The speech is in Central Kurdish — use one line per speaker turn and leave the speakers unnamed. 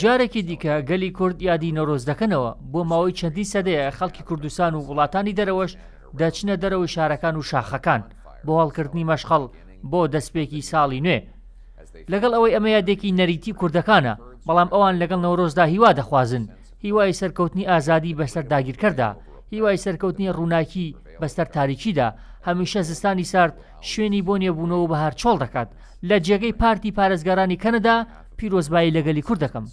جارێکی دیکە گەلی کورد یادی نەڕۆز دەکەنەوە بۆ ماوەی چەندی سەدەیە خەڵکی کوردستان و وڵاتانی دەرەوەش دەچنە دەرەوە شارەکان و شاخەکان بۆ هەڵکردنی مەشخەڵ بۆ دەستپێکی ساڵی نوێ لەگەڵ ئەوەی ئەمە یادێکی نەریتی کوردەکانە بەڵام ئەوان لەگەڵ نەورۆزدا هیوا دەخوازن هیوای سەرکەوتنی ئازادی بەسەر داگیرکەدا هیوای سەرکەوتنی ڕووناکی بەستەر تاریکیدا هەمیشە زستانی سارد شوێنی بۆ نیێبوونەوە بە هەر چۆڵ دەکات لە جێگەی پارتی پارێزگارانی کەنەدا پیرۆزبایی لەگەلی کوردەکەم.